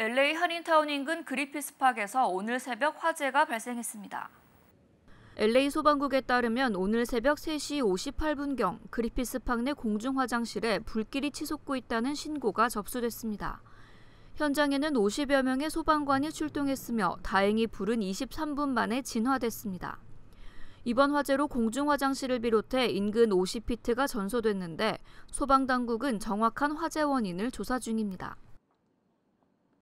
LA 한인타운 인근 그리피스 팍에서 오늘 새벽 화재가 발생했습니다. LA 소방국에 따르면 오늘 새벽 3시 58분경 그리피스 팍내 공중 화장실에 불길이 치솟고 있다는 신고가 접수됐습니다. 현장에는 50여 명의 소방관이 출동했으며 다행히 불은 23분 만에 진화됐습니다. 이번 화재로 공중 화장실을 비롯해 인근 50피트가 전소됐는데 소방당국은 정확한 화재 원인을 조사 중입니다.